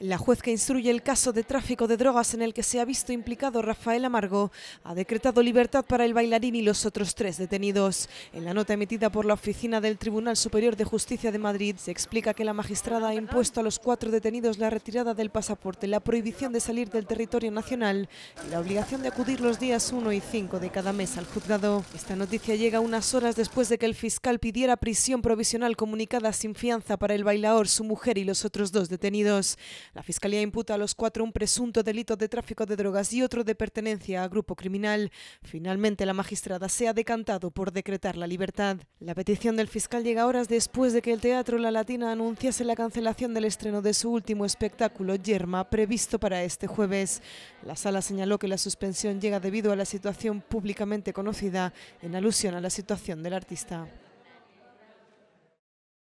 La juez que instruye el caso de tráfico de drogas en el que se ha visto implicado Rafael Amargo ha decretado libertad para el bailarín y los otros tres detenidos. En la nota emitida por la oficina del Tribunal Superior de Justicia de Madrid se explica que la magistrada ha impuesto a los cuatro detenidos la retirada del pasaporte, la prohibición de salir del territorio nacional y la obligación de acudir los días 1 y 5 de cada mes al juzgado. Esta noticia llega unas horas después de que el fiscal pidiera prisión provisional comunicada sin fianza para el bailaor, su mujer y los otros dos detenidos. La Fiscalía imputa a los cuatro un presunto delito de tráfico de drogas y otro de pertenencia a grupo criminal. Finalmente, la magistrada se ha decantado por decretar la libertad. La petición del fiscal llega horas después de que el Teatro La Latina anunciase la cancelación del estreno de su último espectáculo, Yerma, previsto para este jueves. La sala señaló que la suspensión llega debido a la situación públicamente conocida en alusión a la situación del artista.